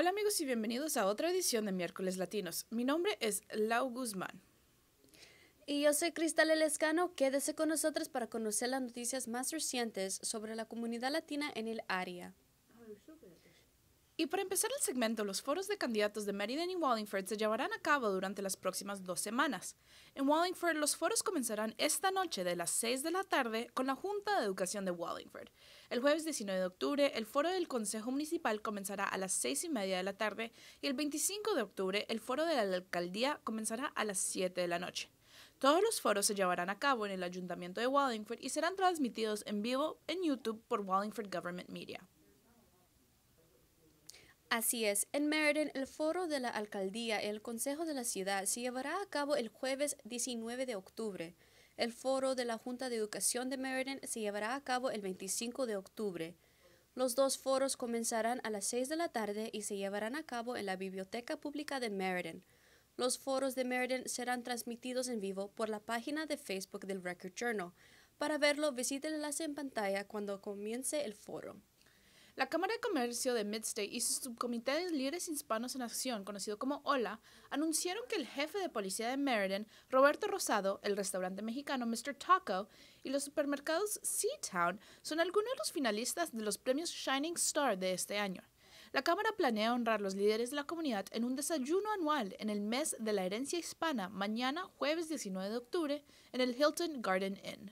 Hola amigos y bienvenidos a otra edición de Miércoles Latinos. Mi nombre es Lau Guzmán. Y yo soy Cristal Elescano. Quédese con nosotros para conocer las noticias más recientes sobre la comunidad latina en el área. Y para empezar el segmento, los foros de candidatos de Meriden y Wallingford se llevarán a cabo durante las próximas dos semanas. En Wallingford, los foros comenzarán esta noche de las 6 de la tarde con la Junta de Educación de Wallingford. El jueves 19 de octubre, el foro del Consejo Municipal comenzará a las 6 y media de la tarde y el 25 de octubre, el foro de la Alcaldía comenzará a las 7 de la noche. Todos los foros se llevarán a cabo en el Ayuntamiento de Wallingford y serán transmitidos en vivo en YouTube por Wallingford Government Media. Así es, en Meriden el foro de la alcaldía y el consejo de la ciudad se llevará a cabo el jueves 19 de octubre. El foro de la Junta de Educación de Meriden se llevará a cabo el 25 de octubre. Los dos foros comenzarán a las 6 de la tarde y se llevarán a cabo en la Biblioteca Pública de Meriden. Los foros de Meriden serán transmitidos en vivo por la página de Facebook del Record Journal. Para verlo, visite el enlace en pantalla cuando comience el foro. La Cámara de Comercio de Midstate y su subcomité de líderes hispanos en acción, conocido como OLA, anunciaron que el jefe de policía de Meriden, Roberto Rosado, el restaurante mexicano Mr. Taco y los supermercados C-Town son algunos de los finalistas de los premios Shining Star de este año. La Cámara planea honrar a los líderes de la comunidad en un desayuno anual en el mes de la herencia hispana mañana jueves 19 de octubre en el Hilton Garden Inn.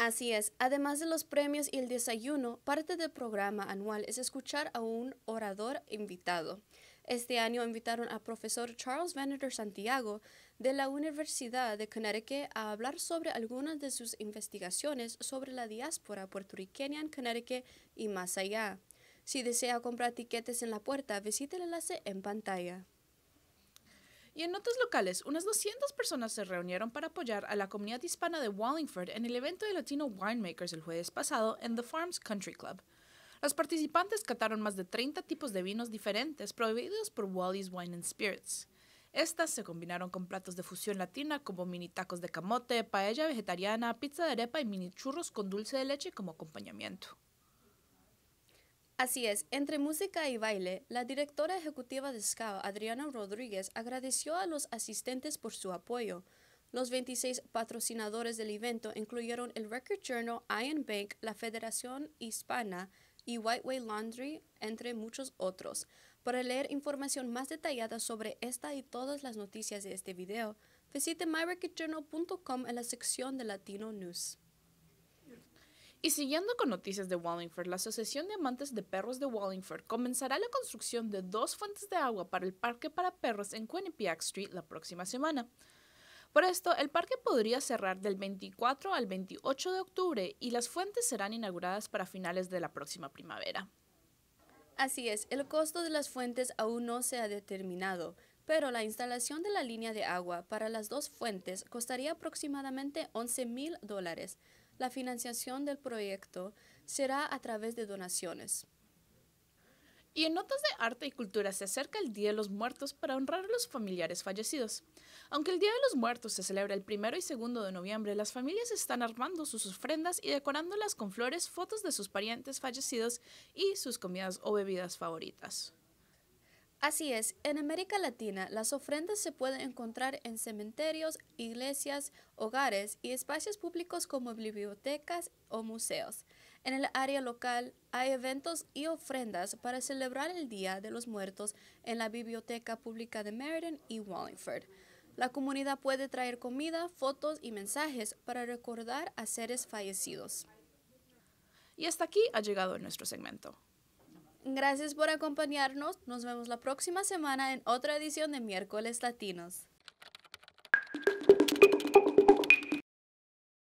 Así es, además de los premios y el desayuno, parte del programa anual es escuchar a un orador invitado. Este año invitaron al profesor Charles Venator Santiago de la Universidad de Connecticut a hablar sobre algunas de sus investigaciones sobre la diáspora puertorriqueña en Connecticut y más allá. Si desea comprar tiquetes en la puerta, visite el enlace en pantalla. Y en notas locales, unas 200 personas se reunieron para apoyar a la comunidad hispana de Wallingford en el evento de Latino Winemakers el jueves pasado en The Farms Country Club. Los participantes cataron más de 30 tipos de vinos diferentes prohibidos por Wally's Wine and Spirits. Estas se combinaron con platos de fusión latina como mini tacos de camote, paella vegetariana, pizza de arepa y mini churros con dulce de leche como acompañamiento. Así es, entre música y baile, la directora ejecutiva de SCAO, Adriana Rodríguez, agradeció a los asistentes por su apoyo. Los 26 patrocinadores del evento incluyeron el Record Journal, Iron Bank, la Federación Hispana y Whiteway Laundry, entre muchos otros. Para leer información más detallada sobre esta y todas las noticias de este video, visite myrecordjournal.com en la sección de Latino News. Y siguiendo con noticias de Wallingford, la Asociación de Amantes de Perros de Wallingford comenzará la construcción de dos fuentes de agua para el parque para perros en Quinnipiac Street la próxima semana. Por esto, el parque podría cerrar del 24 al 28 de octubre y las fuentes serán inauguradas para finales de la próxima primavera. Así es, el costo de las fuentes aún no se ha determinado, pero la instalación de la línea de agua para las dos fuentes costaría aproximadamente 11 mil dólares la financiación del proyecto será a través de donaciones. Y en notas de arte y cultura se acerca el Día de los Muertos para honrar a los familiares fallecidos. Aunque el Día de los Muertos se celebra el primero y segundo de noviembre, las familias están armando sus ofrendas y decorándolas con flores, fotos de sus parientes fallecidos y sus comidas o bebidas favoritas. Así es, en América Latina las ofrendas se pueden encontrar en cementerios, iglesias, hogares y espacios públicos como bibliotecas o museos. En el área local hay eventos y ofrendas para celebrar el Día de los Muertos en la Biblioteca Pública de Meriden y Wallingford. La comunidad puede traer comida, fotos y mensajes para recordar a seres fallecidos. Y hasta aquí ha llegado nuestro segmento. Gracias por acompañarnos. Nos vemos la próxima semana en otra edición de Miércoles Latinos.